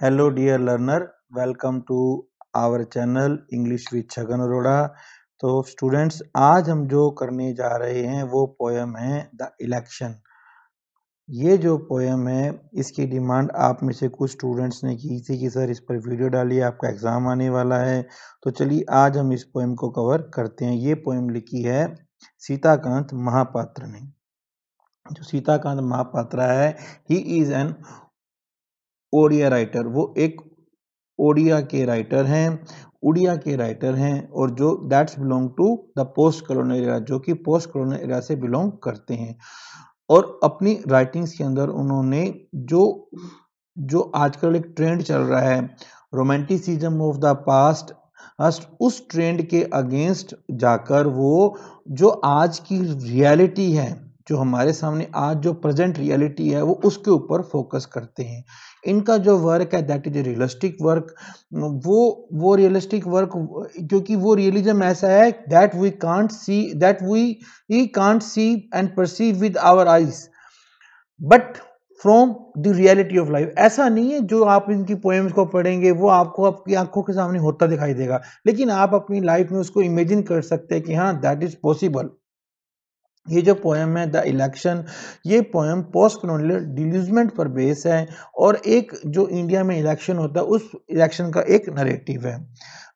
hello dear learner welcome to our channel English with Chhagan Arora तो students आज हम जो करने जा रहे हैं वो पोएम है द इलेक्शन ये जो पोएम है इसकी डिमांड आप में से कुछ स्टूडेंट्स ने की थी कि सर इस पर वीडियो डालिए आपका एग्ज़ाम आने वाला है तो चलिए आज हम इस पोएम को कवर करते हैं ये पोएम लिखी है सीताकांत महापात्र ने जो सीताकांत महापात्रा है he is an Odia writer वो एक ओडिया के राइटर हैं उड़िया के राइटर हैं और जो that's belong to the post colonial area जो कि पोस्ट कॉलोनियल एरिया से बिलोंग करते हैं और अपनी राइटिंग्स के अंदर उन्होंने जो जो आजकल एक ट्रेंड चल रहा है रोमांटिसिज्म ऑफ द पास्ट उस ट्रेंड के अगेंस्ट जाकर वो जो आज की रियलिटी है जो हमारे सामने आज जो प्रेजेंट रियलिटी है वो उसके ऊपर फोकस करते हैं इनका जो वर्क है that is a realistic work वो वो रियलिस्टिक वर्क क्योंकि वो रियलिज्म ऐसा है that we can't see that we ही can't see and perceive with our eyes but from the reality of life ऐसा नहीं है जो आप इनकी पोएम्स को पढ़ेंगे वो आपको आपकी आंखों के सामने होता दिखाई देगा लेकिन आप अपनी लाइफ में उसको इमेजिन कर सकते हैं कि हाँ दैट इज पॉसिबल ये जो पोएम है द इलेक्शन ये पोएम पोस्ट कॉलोनियल डिल्यूजमेंट पर बेस है और एक जो इंडिया में इलेक्शन होता है उस इलेक्शन का एक नरेटिव है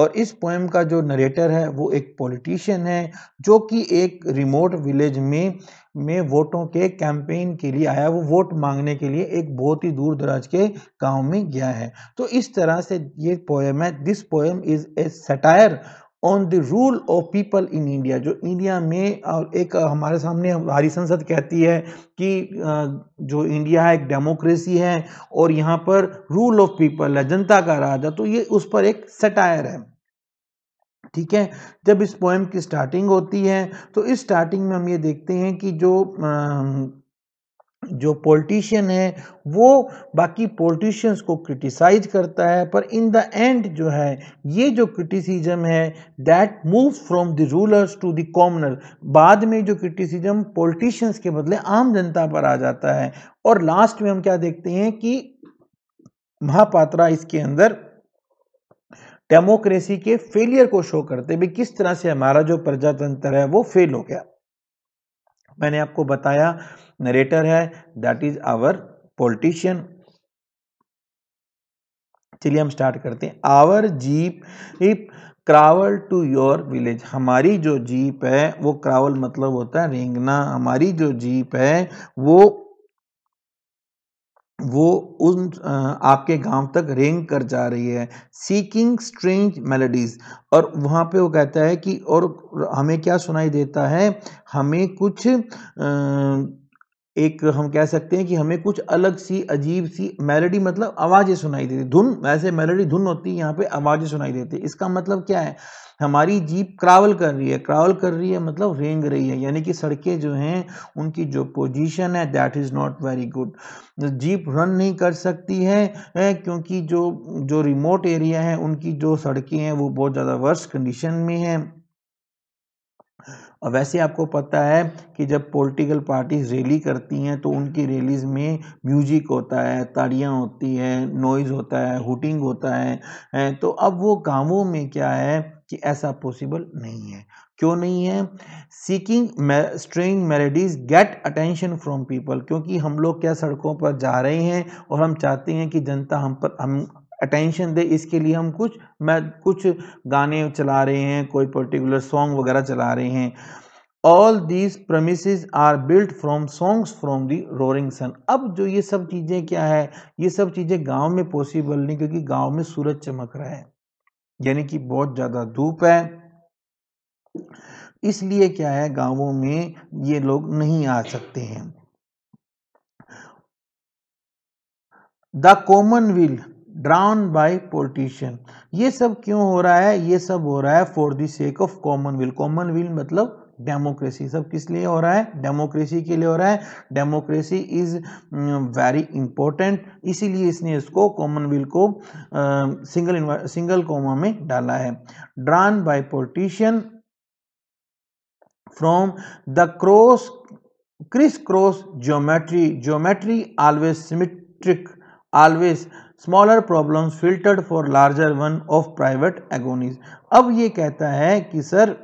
और इस पोएम का जो नरेटर है वो एक पॉलिटिशियन है जो कि एक रिमोट विलेज में में वोटों के कैंपेन के लिए आया वो वोट मांगने के लिए एक बहुत ही दूर दराज के गांव में गया है तो इस तरह से ये पोएम है this poem is a satire on the rule of people in India जो इंडिया में और एक हमारे सामने हमारी संसद कहती है कि जो इंडिया है एक डेमोक्रेसी है और यहाँ पर रूल ऑफ पीपल है जनता का राज है तो ये उस पर एक सटायर है ठीक है जब इस पोएम की स्टार्टिंग होती है तो इस स्टार्टिंग में हम ये देखते हैं कि जो जो पॉलिटिशियन है वो बाकी पॉलिटिशियंस को क्रिटिसाइज करता है पर इन द एंड जो है ये जो क्रिटिसिज्म है that move from the rulers to the commoner बाद में जो क्रिटिसिज्म पॉलिटिशियंस के बदले आम जनता पर आ जाता है और लास्ट में हम क्या देखते हैं कि महापात्रा इसके अंदर डेमोक्रेसी के फेलियर को शो करते भी किस तरह से हमारा जो प्रजातंत्र है वो फेल हो गया मैंने आपको बताया नरेटर है दैट इज आवर पोलिटिशियन चलिए हम स्टार्ट करते हैं our jeep if crawl to your village हमारी जो जीप है वो क्रावल मतलब होता है रेंगना हमारी जो जीप है वो वो उन आपके गांव तक रेंग कर जा रही है सीकिंग स्ट्रेंज मेलोडीज और वहां पे वो कहता है कि और हमें क्या सुनाई देता है हमें कुछ आ, एक हम कह सकते हैं कि हमें कुछ अलग सी अजीब सी मेलोडी मतलब आवाज़ें सुनाई देती धुन वैसे मेलोडी धुन होती है यहाँ पे आवाज़ें सुनाई देती है इसका मतलब क्या है हमारी जीप क्रावल कर रही है क्रावल कर रही है मतलब रेंग रही है यानी कि सड़कें जो हैं उनकी जो पोजीशन है that is not very good jeep run नहीं कर सकती है, क्योंकि जो जो रिमोट एरिया है उनकी जो सड़कें हैं वो बहुत ज़्यादा वर्स्ट कंडीशन में हैं और वैसे आपको पता है कि जब पॉलिटिकल पार्टीज रैली करती हैं तो उनकी रैलीज में म्यूजिक होता है ताड़ियाँ होती है नॉइज़ होता है हुटिंग होता है तो अब वो गाँवों में क्या है कि ऐसा पॉसिबल नहीं है क्यों नहीं है seeking string melodies get attention from people क्योंकि हम लोग क्या सड़कों पर जा रहे हैं और हम चाहते हैं कि जनता हम पर हम अटेंशन दे इसके लिए हम कुछ मैं कुछ गाने चला रहे हैं कोई पर्टिकुलर सॉन्ग वगैरह चला रहे हैं all these promise are built from songs from the roaring sun अब जो ये सब चीज़ें क्या है ये सब चीज़ें गांव में पॉसिबल नहीं क्योंकि गांव में सूरज चमक रहा है यानी कि बहुत ज़्यादा धूप है इसलिए क्या है गांवों में ये लोग नहीं आ सकते हैं the common will drown by politician ये सब क्यों हो रहा है ये सब हो रहा है for the sake of common will common will मतलब डेमोक्रेसी सब किस लिए हो रहा है डेमोक्रेसी के लिए हो रहा है डेमोक्रेसी इज वेरी इंपॉर्टेंट इसीलिए इसने इसको कॉमनवेल्थ को सिंगल सिंगल कॉमा में डाला है drawn by politician from the cross criss cross geometry geometry always symmetric always smaller problems filtered for larger one of private agonies अब ये कहता है कि सर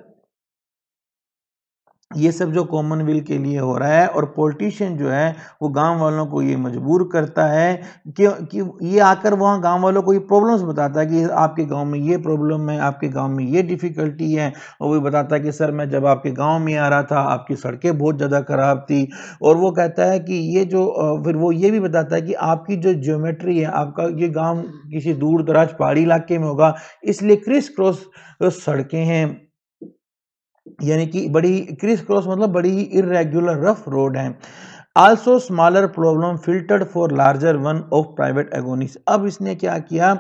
ये सब जो कॉमनवेल्थ के लिए हो रहा है और पॉलिटिशियन जो है वो गांव वालों को ये मजबूर करता है कि, कि ये आकर वहाँ गांव वालों को ये प्रॉब्लम्स बताता है कि आपके गांव में ये प्रॉब्लम है आपके गांव में ये डिफ़िकल्टी है और वो बताता है कि सर मैं जब आपके गांव में आ रहा था आपकी सड़कें बहुत ज़्यादा ख़राब थी और वो कहता है कि ये जो फिर वो ये भी बताता है कि आपकी जो ज्योमेट्री है आपका ये गाँव किसी दूर दराज पहाड़ी इलाके में होगा इसलिए क्रिस क्रॉस सड़कें हैं यानी कि बड़ी क्रिस क्रॉस मतलब बड़ी ही इरेगुलर रफ रोड है also smaller problem filtered for larger one of private agonies अब इसने क्या किया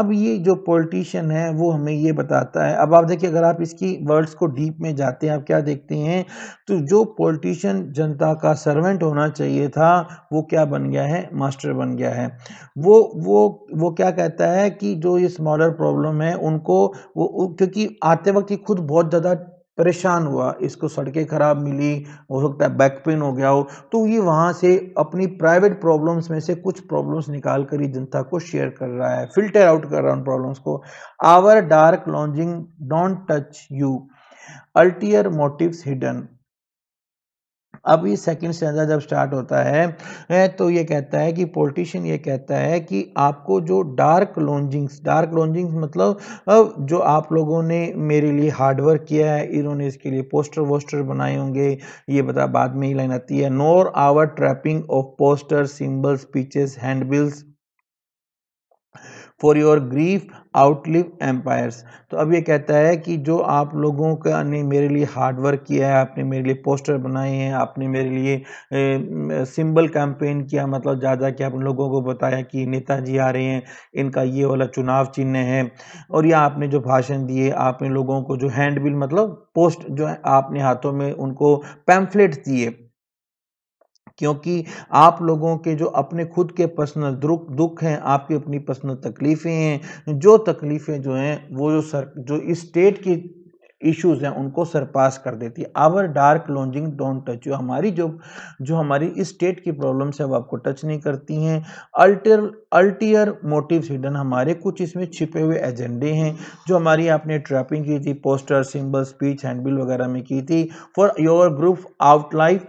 अब ये जो पॉलिटिशियन है वो हमें ये बताता है अब आप देखिए अगर आप इसकी वर्ड्स को डीप में जाते हैं आप क्या देखते हैं तो जो पॉलिटिशियन जनता का सर्वेंट होना चाहिए था वो क्या बन गया है मास्टर बन गया है वो वो वो क्या कहता है कि जो ये स्मॉलर प्रॉब्लम है उनको वो क्योंकि आते वक्त ये खुद बहुत ज़्यादा परेशान हुआ इसको सड़कें ख़राब मिली हो सकता है बैक पेन हो गया हो तो ये वहाँ से अपनी प्राइवेट प्रॉब्लम्स में से कुछ प्रॉब्लम्स निकाल कर ही जनता को शेयर कर रहा है फिल्टर आउट कर रहा है उन प्रॉब्लम्स को our dark longing don't touch you ulterior motives hidden अब ये सेकंड स्टैंडा जब स्टार्ट होता है तो ये कहता है कि पोलिटिशियन ये कहता है कि आपको जो डार्क लॉन्जिंग्स डार्क लॉन्जिंग्स मतलब जो आप लोगों ने मेरे लिए हार्डवर्क किया है इन्होंने इसके लिए पोस्टर वोस्टर बनाए होंगे ये बता बाद में ही लाइन आती है nor our trapping of poster symbols speeches handbills for your grief outlive empires तो अब ये कहता है कि जो आप लोगों का ने मेरे लिए हार्ड वर्क किया है आपने मेरे लिए पोस्टर बनाए हैं आपने मेरे लिए सिंबल कैंपेन किया मतलब ज़्यादा कि आप उन लोगों को बताया कि नेताजी आ रहे हैं इनका ये वाला चुनाव चिन्ह है और या आपने जो भाषण दिए आपने लोगों को जो हैंडबिल मतलब पोस्ट जो है आपने हाथों में उनको पैम्फलेट दिए क्योंकि आप लोगों के जो अपने खुद के पर्सनल दुख दुख हैं आपकी अपनी पर्सनल तकलीफ़ें हैं जो तकलीफ़ें जो हैं वो जो सर जो इस्टेट स्टेट की इश्यूज हैं उनको सरपास कर देती है our dark longing don't touch you हमारी जो जो हमारी इस स्टेट की प्रॉब्लम्स है वो आपको टच नहीं करती हैं अल्टर अल्टियर मोटिव हिडन हमारे कुछ इसमें छिपे हुए एजेंडे हैं जो हमारी आपने ट्रैपिंग की थी पोस्टर सिंबल स्पीच हैंडबिल वगैरह में की थी for your group out life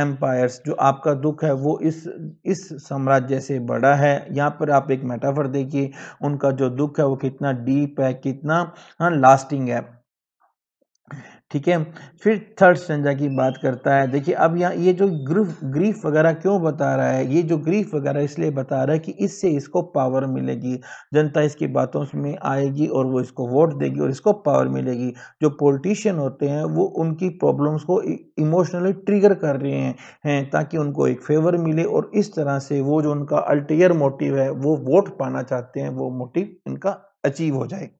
empires जो आपका दुख है वो इस इस साम्राज्य से बड़ा है यहाँ पर आप एक मेटाफर देखिए उनका जो दुख है वो कितना डीप है कितना लास्टिंग हाँ, है ठीक है फिर थर्ड स्टेंजा की बात करता है देखिए अब यहाँ ये जो ग्रुफ ग्रीफ वगैरह क्यों बता रहा है ये जो ग्रीफ वगैरह इसलिए बता रहा है कि इससे इसको पावर मिलेगी जनता इसकी बातों में आएगी और वो इसको वोट देगी और इसको पावर मिलेगी जो पॉलिटिशियन होते हैं वो उनकी प्रॉब्लम्स को इमोशनली ट्रिगर कर रहे हैं, हैं ताकि उनको एक फेवर मिले और इस तरह से वो जो उनका अल्टीयर मोटिव है वो वोट पाना चाहते हैं वो मोटिव इनका अचीव हो जाए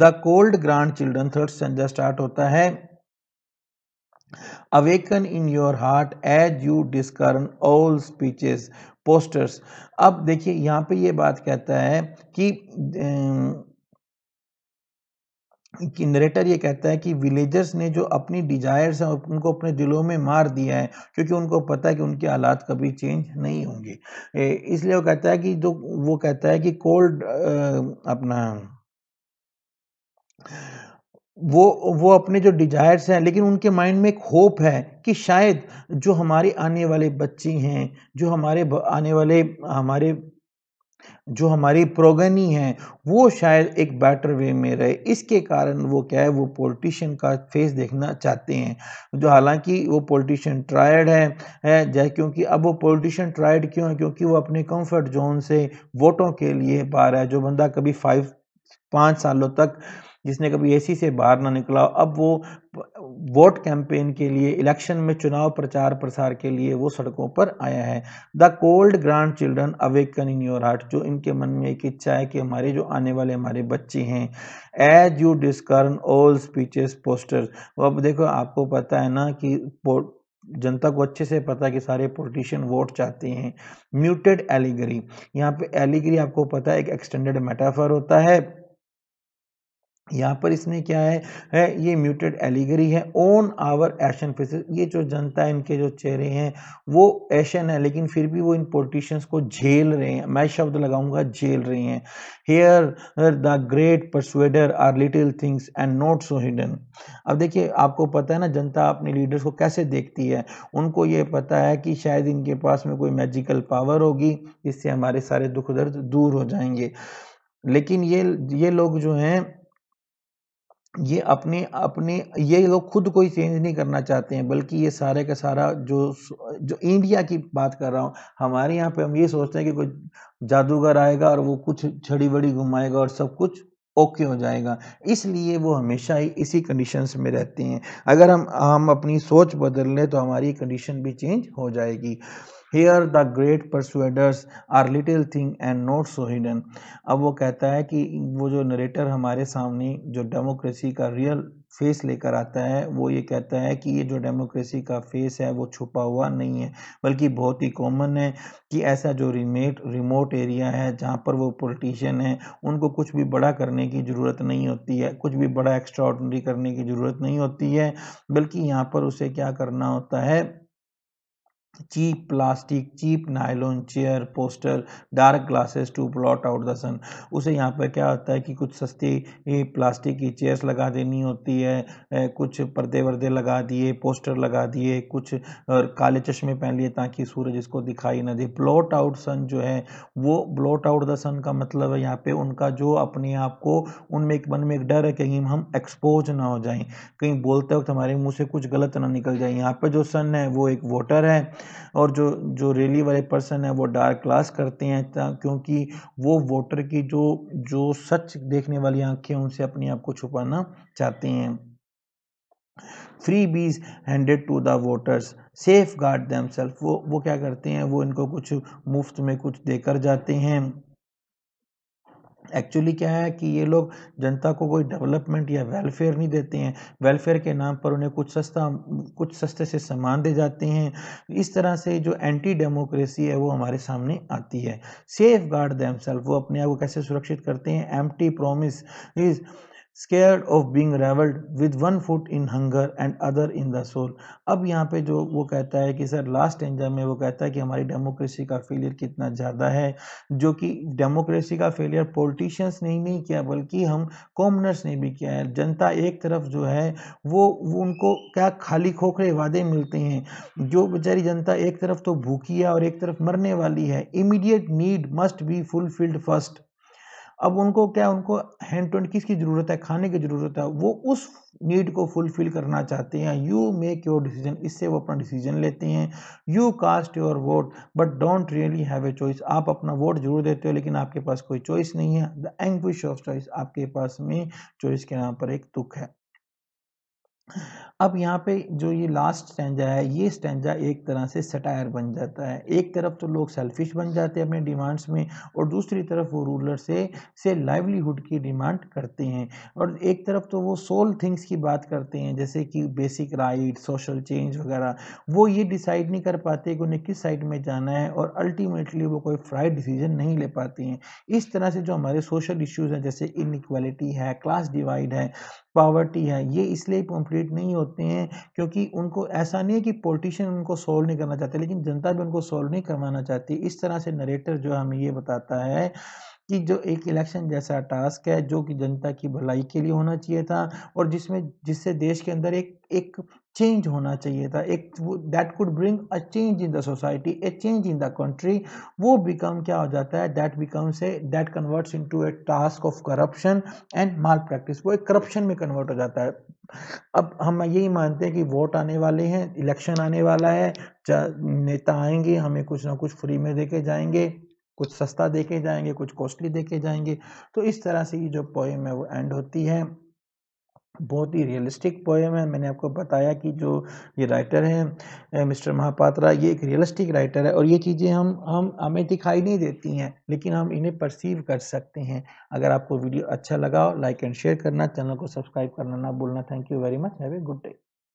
the cold grand children third संजा स्टार्ट होता है awaken in your heart as you discern all speeches posters अब देखिए यहां पे ये बात कहता है कि कि नरेटर ये कहता है कि विलेजर्स ने जो अपनी डिजायर्स हैं उनको अपने दिलों में मार दिया है क्योंकि उनको पता है कि उनके हालात कभी चेंज नहीं होंगे इसलिए वो कहता है कि जो वो कहता है कि कोल्ड अपना वो वो अपने जो डिजायर्स हैं लेकिन उनके माइंड में एक होप है कि शायद जो हमारे आने वाले बच्चे हैं जो हमारे आने वाले हमारे जो हमारी प्रोगनी है वो शायद एक बेटर वे में रहे इसके कारण वो क्या है वो पॉलिटिशियन का फेस देखना चाहते हैं जो हालांकि वो पॉलिटिशियन ट्रायड है, है जै क्योंकि अब वो पॉलिटिशियन ट्रायड क्यों है क्योंकि वो अपने कंफर्ट जोन से वोटों के लिए पा रहा है जो बंदा कभी फाइव पाँच सालों तक जिसने कभी एसी से बाहर ना निकला अब वो वोट कैंपेन के लिए इलेक्शन में चुनाव प्रचार प्रसार के लिए वो सड़कों पर आया है the cold grand children awaken in your heart जो इनके मन में एक इच्छा है कि हमारे जो आने वाले हमारे बच्चे हैं as you discern all speeches posters अब देखो आपको पता है ना कि जनता को अच्छे से पता है कि सारे पोलिटिशियन वोट चाहते हैं म्यूटेड एलिगरी यहाँ पे एलिगरी आपको पता है एक एक्सटेंडेड मेटाफर होता है यहाँ पर इसमें क्या है है ये म्यूटेड एलिगरी है ओन आवर एशियन फेसेस ये जो जनता है इनके जो चेहरे हैं वो एशियन है लेकिन फिर भी वो इन पोलिटिशियंस को झेल रहे हैं मैं शब्द लगाऊंगा झेल रहे हैं here the great persuader are little things and not so hidden अब देखिए आपको पता है ना जनता अपने लीडर्स को कैसे देखती है उनको ये पता है कि शायद इनके पास में कोई मैजिकल पावर होगी इससे हमारे सारे दुख दर्द दूर हो जाएंगे लेकिन ये ये लोग जो हैं ये अपने अपने ये लोग खुद कोई चेंज नहीं करना चाहते हैं बल्कि ये सारे का सारा जो जो इंडिया की बात कर रहा हूँ हमारे यहाँ पे हम ये सोचते हैं कि कोई जादूगर आएगा और वो कुछ छड़ी बड़ी घुमाएगा और सब कुछ ओके हो जाएगा इसलिए वो हमेशा ही इसी कंडीशंस में रहते हैं अगर हम हम अपनी सोच बदल लें तो हमारी कंडीशन भी चेंज हो जाएगी here the great persuaders are little thing and not so hidden अब वो कहता है कि वो जो नरेटर हमारे सामने जो डेमोक्रेसी का रियल फेस लेकर आता है वो ये कहता है कि ये जो डेमोक्रेसी का फेस है वो छुपा हुआ नहीं है बल्कि बहुत ही कॉमन है कि ऐसा जो रिमेट रिमोट एरिया है जहाँ पर वो पोलिटिशियन है उनको कुछ भी बड़ा करने की ज़रूरत नहीं होती है कुछ भी बड़ा एक्स्ट्रा करने की ज़रूरत नहीं होती है बल्कि यहाँ पर उसे क्या करना होता है cheap plastic cheap nylon chair poster dark glasses to blot out the sun उसे यहाँ पर क्या होता है कि कुछ सस्ती प्लास्टिक की चेयर्स लगा देनी होती है कुछ पर्दे वर्दे लगा दिए पोस्टर लगा दिए कुछ और काले चश्मे पहन लिए ताकि सूरज इसको दिखाई ना दे ब्लॉट आउट सन जो है वो ब्लॉट आउट द सन का मतलब है यहाँ पे उनका जो अपने आप को उनमें एक मन में एक डर है कहीं हम एक्सपोज ना हो जाएं कहीं बोलते वक्त हमारे मुंह से कुछ गलत ना निकल जाए यहाँ पर जो सन है वो एक वोटर है और जो जो रैली वाले पर्सन है वो डार्क क्लास करते हैं क्योंकि वो वोटर की जो जो सच देखने वाली आंखें उनसे अपने आप को छुपाना चाहते हैं freebies handed to the voters safeguard them वो वो क्या करते हैं वो इनको कुछ मुफ्त में कुछ देकर जाते हैं एक्चुअली क्या है कि ये लोग जनता को कोई डेवलपमेंट या वेलफेयर नहीं देते हैं वेलफेयर के नाम पर उन्हें कुछ सस्ता कुछ सस्ते से सामान दे जाते हैं इस तरह से जो एंटी डेमोक्रेसी है वो हमारे सामने आती है सेफ गार्ड दैम वो अपने आप को कैसे सुरक्षित करते हैं empty promise is scared of being revealed with one foot in hunger and other in the soul अब यहाँ पे जो वो कहता है कि सर लास्ट एंजर में वो कहता है कि हमारी डेमोक्रेसी का फेलियर कितना ज़्यादा है जो कि डेमोक्रेसी का फेलियर पोलिटिशियंस ने ही नहीं किया बल्कि हम कॉमनर्स ने भी किया है जनता एक तरफ जो है वो, वो उनको क्या खाली खोखरे वादे मिलते हैं जो बेचारी जनता एक तरफ तो भूखी है और एक तरफ मरने वाली है immediate need must be fulfilled first अब उनको क्या उनको हैंड टू हैंड किसकी ज़रूरत है खाने की ज़रूरत है वो उस नीड को फुलफिल करना चाहते हैं यू मेक योर डिसीजन इससे वो अपना डिसीजन लेते हैं you cast your vote but don't really have a choice आप अपना वोट जरूर देते हो लेकिन आपके पास कोई चॉइस नहीं है द एंग्विश ऑफ चॉइस आपके पास में चॉइस के नाम पर एक दुख है अब यहाँ पे जो ये लास्ट स्टेंजा है ये स्टेंजा एक तरह से सटायर बन जाता है एक तरफ तो लोग सेल्फिश बन जाते हैं अपने डिमांड्स में और दूसरी तरफ वो रूलर से से लाइवलीहुड की डिमांड करते हैं और एक तरफ तो वो सोल थिंग्स की बात करते हैं जैसे कि बेसिक राइट सोशल चेंज वगैरह वो ये डिसाइड नहीं कर पाते कि उन्हें किस साइड में जाना है और अल्टीमेटली वो कोई फ्राइड डिसीजन नहीं ले पाते हैं इस तरह से जो हमारे सोशल इश्यूज़ हैं जैसे इनक्वालिटी है क्लास डिवाइड है पावर्टी है ये इसलिए कम्प्लीट नहीं होती होते हैं क्योंकि उनको ऐसा नहीं है कि पोलिटिशियन उनको सोल्व नहीं करना चाहते लेकिन जनता भी उनको सोल्व नहीं करवाना चाहती इस तरह से नरेटर जो हमें ये बताता है कि जो एक इलेक्शन जैसा टास्क है जो कि जनता की भलाई के लिए होना चाहिए था और जिसमें जिससे देश के अंदर एक एक चेंज होना चाहिए था एक that could bring a change in the society a change in the country वो बिकम क्या हो जाता है that becomes a that converts into a task of corruption and malpractice वो एक करप्शन में कन्वर्ट हो जाता है अब हम यही मानते हैं कि वोट आने वाले हैं इलेक्शन आने वाला है नेता आएंगे हमें कुछ ना कुछ फ्री में देके जाएंगे कुछ सस्ता देके जाएंगे कुछ कॉस्टली देके जाएंगे तो इस तरह से ये जो पोएम है वो एंड होती है बहुत ही रियलिस्टिक पोएम है मैंने आपको बताया कि जो ये राइटर हैं मिस्टर महापात्रा ये एक रियलिस्टिक राइटर है और ये चीज़ें हम हम हमें दिखाई नहीं देती हैं लेकिन हम इन्हें परसीव कर सकते हैं अगर आपको वीडियो अच्छा लगा लाइक एंड शेयर करना चैनल को सब्सक्राइब करना ना भूलना thank you very much have a good day